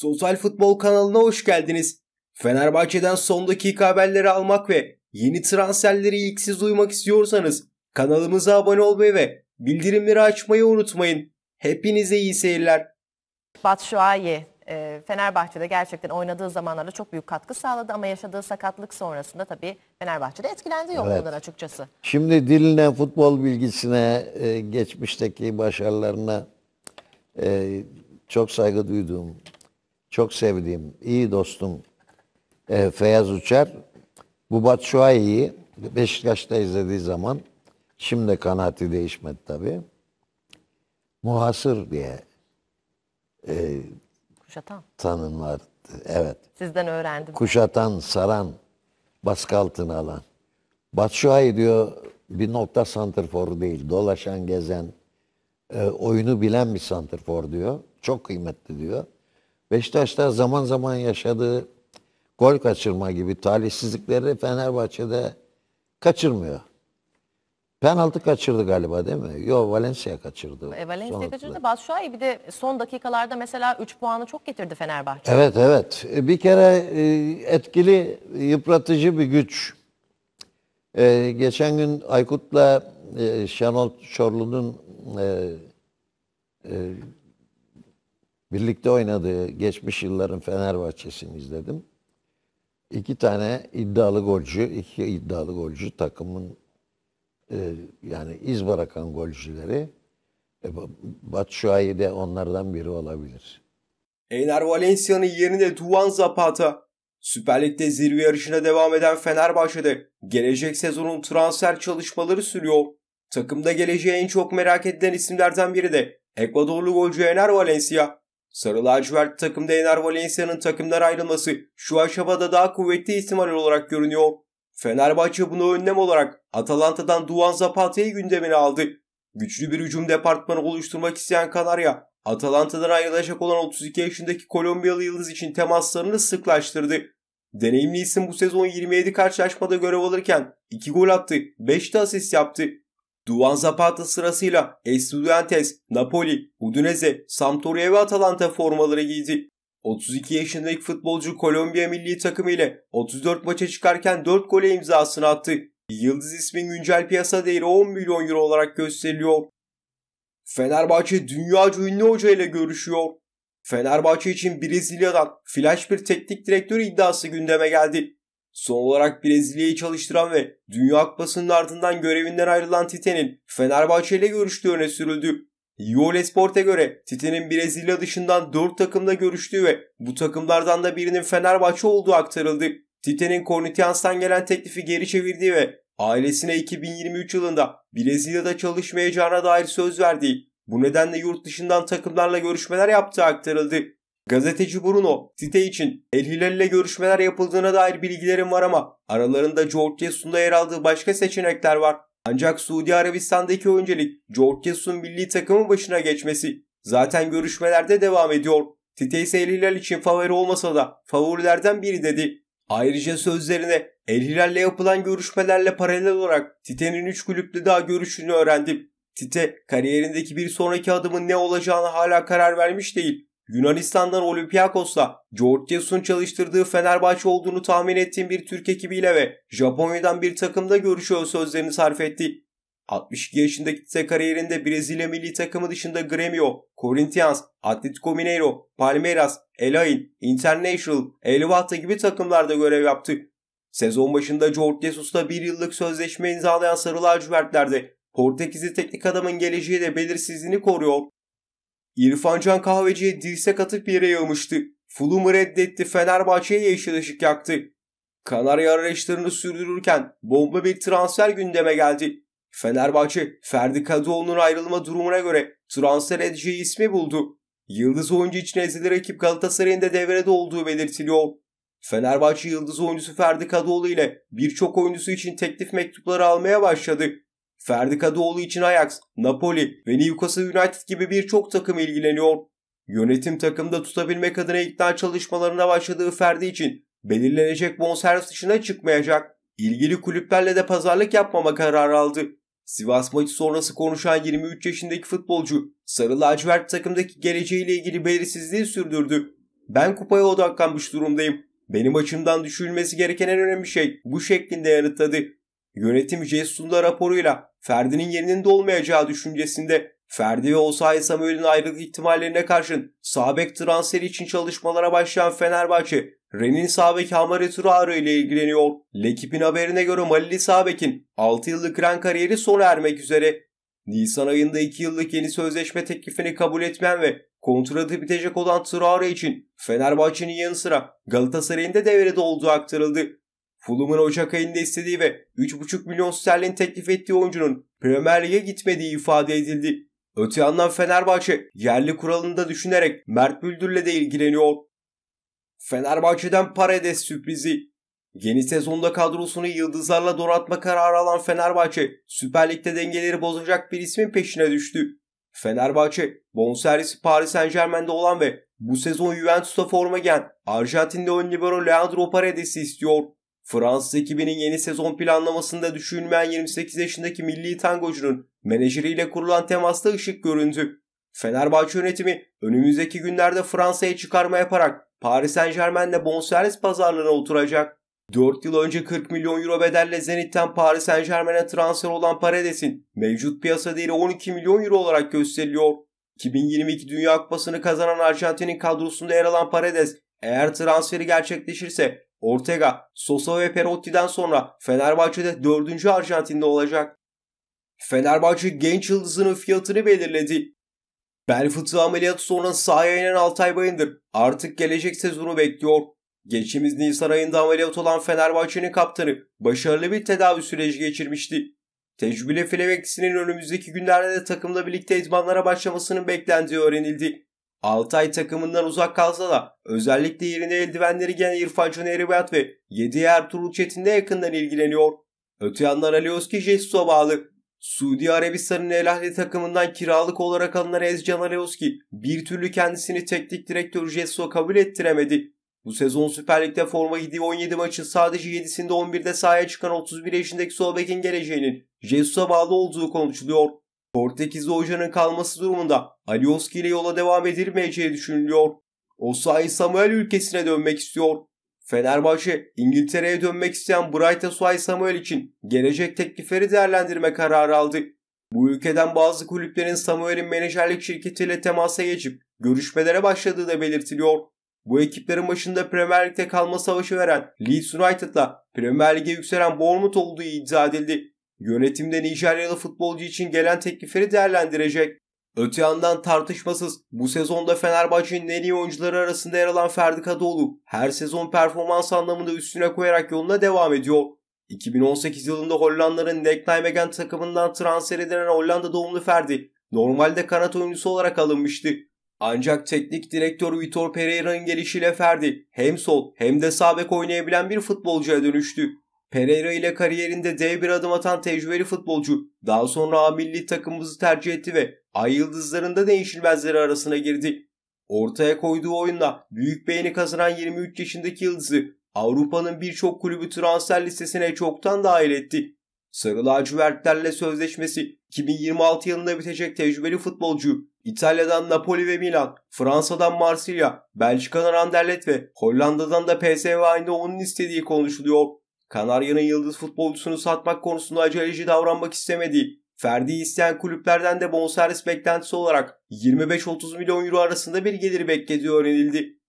Total Futbol kanalına hoş geldiniz. Fenerbahçe'den son dakika haberleri almak ve yeni transferleri ilk siz duymak istiyorsanız kanalımıza abone olmayı ve bildirimleri açmayı unutmayın. Hepinize iyi seyirler. Batshuayi e, Fenerbahçe'de gerçekten oynadığı zamanlarda çok büyük katkı sağladı ama yaşadığı sakatlık sonrasında tabii Fenerbahçe'de etkilendi yolundan evet. açıkçası. Şimdi diline, futbol bilgisine, e, geçmişteki başarılarına e, çok saygı duyduğum çok sevdiğim, iyi dostum e, Feyyaz Uçar, bu Batshuayi'yi Beşiktaş'ta izlediği zaman, şimdi kanaati değişmedi tabii, muhasır diye e, Kuşatan. tanımlar. Evet. Sizden öğrendim. Kuşatan, saran, baskı altına alan. Batshuayi diyor bir nokta santrforu değil. Dolaşan, gezen, e, oyunu bilen bir santrfor diyor. Çok kıymetli diyor. Beşiktaş'ta zaman zaman yaşadığı gol kaçırma gibi talihsizlikleri Fenerbahçe'de kaçırmıyor. Penaltı kaçırdı galiba değil mi? Yo Valencia kaçırdı. E, Valencia Sonuçta. kaçırdı. Batshuayi bir de son dakikalarda mesela 3 puanı çok getirdi Fenerbahçe. Evet evet. E, bir kere e, etkili yıpratıcı bir güç. E, geçen gün Aykut'la e, Şenol Çorlu'nun birlikte oynadığı geçmiş yılların Fenerbahçe'sini izledim. İki tane iddialı golcü, iki iddialı golcü takımın e, yani iz bırakan golcüleri. E, Batshuayi de onlardan biri olabilir. Ener Valencia'nın yerine Duan Zapata. Süper Lig'de zirve yarışına devam eden Fenerbahçe'de gelecek sezonun transfer çalışmaları sürüyor. Takımda geleceği en çok merak edilen isimlerden biri de Ekvadorlu golcü Ener Valencia. Sarı lacivert takımda Ener Valencia'nın takımdan ayrılması şu aşamada daha kuvvetli ihtimal olarak görünüyor. Fenerbahçe bunu önlem olarak Atalanta'dan Duan Zapata'yı gündemine aldı. Güçlü bir hücum departmanı oluşturmak isteyen Kanarya, Atalanta'dan ayrılacak olan 32 yaşındaki Kolombiyalı yıldız için temaslarını sıklaştırdı. Deneyimli isim bu sezon 27 karşılaşmada görev alırken 2 gol attı, 5 de asist yaptı. Duan Zapata sırasıyla Estudiantes, Napoli, Udinese, Sampdoria ve Atalanta formaları giydi. 32 yaşındaki futbolcu Kolombiya milli takımı ile 34 maça çıkarken 4 gole imzasını attı. Yıldız ismin güncel piyasa değeri 10 milyon euro olarak gösteriliyor. Fenerbahçe dünya ünlü hoca ile görüşüyor. Fenerbahçe için Brezilya'dan flash bir teknik direktör iddiası gündeme geldi. Son olarak Brezilya'yı çalıştıran ve Dünya Kupası'nın ardından görevinden ayrılan Tite'nin Fenerbahçe ile görüştüğü öne sürüldü. Yol Esport'a göre Tite'nin Brezilya dışından 4 takımda görüştüğü ve bu takımlardan da birinin Fenerbahçe olduğu aktarıldı. Tite'nin Cornetians'tan gelen teklifi geri çevirdiği ve ailesine 2023 yılında Brezilya'da çalışmayacağına dair söz verdiği, bu nedenle yurt dışından takımlarla görüşmeler yaptığı aktarıldı. Gazeteci Bruno site için El Hilal ile görüşmeler yapıldığına dair bilgilerim var ama aralarında George Jesus'un yer aldığı başka seçenekler var. Ancak Suudi Arabistan'daki öncelik George Jesus'un milli takımın başına geçmesi. Zaten görüşmelerde devam ediyor. Site ise El Hilal için favori olmasa da favorilerden biri dedi. Ayrıca sözlerine El Hilal'le yapılan görüşmelerle paralel olarak Tite'nin 3 kulüple daha görüşünü öğrendim. Tite kariyerindeki bir sonraki adımın ne olacağını hala karar vermiş değil Yunanistan'dan Olympiakos'la Georgios'un çalıştırdığı Fenerbahçe olduğunu tahmin ettiğim bir Türk ekibiyle ve Japonya'dan bir takımda görüşüyor sözlerini sarf etti. 62 yaşındaki ise kariyerinde Brezilya milli takımı dışında Gremio, Corinthians, Atletico Mineiro, Palmeiras, El Ain, International, El Vatta gibi takımlarda görev yaptı. Sezon başında George Jesus'la bir yıllık sözleşme imzalayan Sarı Lacivertler'de Portekizli teknik adamın geleceği de belirsizliğini koruyor. İrfan Can Kahveci'ye dirsek atıp yere yığmıştı. Fulham'ı reddetti Fenerbahçe'ye yeşil ışık yaktı. Kanarya araçlarını sürdürürken bomba bir transfer gündeme geldi. Fenerbahçe, Ferdi Kadıoğlu'nun ayrılma durumuna göre transfer edeceği ismi buldu. Yıldız oyuncu için ezilir ekip Galatasaray'ın da devrede olduğu belirtiliyor. Fenerbahçe yıldız oyuncusu Ferdi Kadıoğlu ile birçok oyuncusu için teklif mektupları almaya başladı. Ferdi Kadıoğlu için Ajax, Napoli ve Newcastle United gibi birçok takım ilgileniyor. Yönetim takımda tutabilmek adına ikna çalışmalarına başladığı Ferdi için belirlenecek bonservis dışına çıkmayacak. İlgili kulüplerle de pazarlık yapmama kararı aldı. Sivas maçı sonrası konuşan 23 yaşındaki futbolcu Sarı Lacivert takımdaki geleceğiyle ilgili belirsizliği sürdürdü. Ben kupaya odaklanmış durumdayım. Benim açımdan düşünülmesi gereken en önemli şey bu şeklinde yanıtladı. Yönetim Jesun'da raporuyla Ferdi'nin yerinin de olmayacağı düşüncesinde Ferdi ve Osay Samuel'in ayrılık ihtimallerine karşın sabek transferi için çalışmalara başlayan Fenerbahçe, Ren'in sabek Hamare Turaro ile ilgileniyor. Lekip'in haberine göre Malili Sabek'in 6 yıllık Ren kariyeri sona ermek üzere. Nisan ayında 2 yıllık yeni sözleşme teklifini kabul etmeyen ve kontratı bitecek olan Traore için Fenerbahçe'nin yanı sıra Galatasaray'ın da devrede olduğu aktarıldı. Fulham'ın Ocak ayında istediği ve 3,5 milyon sterlin teklif ettiği oyuncunun Premier Lig'e gitmediği ifade edildi. Öte yandan Fenerbahçe yerli kuralını da düşünerek Mert Büldür'le de ilgileniyor. Fenerbahçe'den Paredes sürprizi. Yeni sezonda kadrosunu yıldızlarla donatma kararı alan Fenerbahçe, Süper Lig'de dengeleri bozacak bir ismin peşine düştü. Fenerbahçe, bonservisi Paris Saint Germain'de olan ve bu sezon Juventus'ta forma giyen Arjantinli ön libero Leandro Paredes'i istiyor. Fransız ekibinin yeni sezon planlamasında düşünmeyen 28 yaşındaki milli tangocunun menajeriyle kurulan temasta ışık göründü. Fenerbahçe yönetimi önümüzdeki günlerde Fransa'ya çıkarma yaparak Paris Saint Germain'le bonservis pazarlığına oturacak. 4 yıl önce 40 milyon euro bedelle Zenit'ten Paris Saint Germain'e transfer olan Paredes'in mevcut piyasa değeri 12 milyon euro olarak gösteriliyor. 2022 Dünya Kupası'nı kazanan Arjantin'in kadrosunda yer alan Paredes eğer transferi gerçekleşirse Ortega, Sosa ve Perotti'den sonra Fenerbahçe'de dördüncü Arjantin'de olacak. Fenerbahçe genç yıldızının fiyatını belirledi. Bel fıtığı ameliyatı sonrası sahaya inen Altay Bayındır artık gelecek sezonu bekliyor. Geçtiğimiz Nisan ayında ameliyat olan Fenerbahçe'nin kaptanı başarılı bir tedavi süreci geçirmişti. Tecrübeli Fleveksinin önümüzdeki günlerde de takımla birlikte idmanlara başlamasının beklendiği öğrenildi. Altay takımından uzak kalsa da özellikle yerine eldivenleri gelen İrfan Can Eribat ve 7 Ertuğrul Çetin de yakından ilgileniyor. Öte yandan Ali Özke Jesus'a bağlı. Suudi Arabistan'ın El Ahli takımından kiralık olarak alınan Ezcan Alevski bir türlü kendisini teknik direktör Jesus'a kabul ettiremedi. Bu sezon Süper Lig'de forma gidiği 17 maçın sadece 7'sinde 11'de sahaya çıkan 31 yaşındaki Solbek'in geleceğinin Jesus'a bağlı olduğu konuşuluyor. Portekizli hocanın kalması durumunda Alioski ile yola devam edilmeyeceği düşünülüyor. Osayi Samuel ülkesine dönmek istiyor. Fenerbahçe, İngiltere'ye dönmek isteyen Bright Osayi Samuel için gelecek teklifleri değerlendirme kararı aldı. Bu ülkeden bazı kulüplerin Samuel'in menajerlik şirketiyle temasa geçip görüşmelere başladığı da belirtiliyor. Bu ekiplerin başında Premier Lig'de kalma savaşı veren Leeds United'la Premier Lig'e yükselen Bournemouth olduğu iddia edildi. Yönetimde Nijeryalı futbolcu için gelen teklifleri değerlendirecek. Öte yandan tartışmasız bu sezonda Fenerbahçe'nin en iyi oyuncuları arasında yer alan Ferdi Kadıoğlu her sezon performans anlamında üstüne koyarak yoluna devam ediyor. 2018 yılında Hollanda'nın Nijmegen takımından transfer edilen Hollanda doğumlu Ferdi normalde kanat oyuncusu olarak alınmıştı. Ancak teknik direktör Vitor Pereira'nın gelişiyle Ferdi hem sol hem de sağ bek oynayabilen bir futbolcuya dönüştü. Pereira ile kariyerinde dev bir adım atan tecrübeli futbolcu daha sonra A milli takımımızı tercih etti ve Ay Yıldızlarında değişilmezleri arasına girdi. Ortaya koyduğu oyunla büyük beğeni kazanan 23 yaşındaki yıldızı Avrupa'nın birçok kulübü transfer listesine çoktan dahil etti. Sarı lacivertlerle sözleşmesi 2026 yılında bitecek tecrübeli futbolcu İtalya'dan Napoli ve Milan, Fransa'dan Marsilya, Belçika'dan Anderlet ve Hollanda'dan da PSV onun istediği konuşuluyor. Kanarya'nın yıldız futbolcusunu satmak konusunda aceleci davranmak istemediği, Ferdi isteyen kulüplerden de bonservis beklentisi olarak 25-30 milyon euro arasında bir geliri beklediği öğrenildi.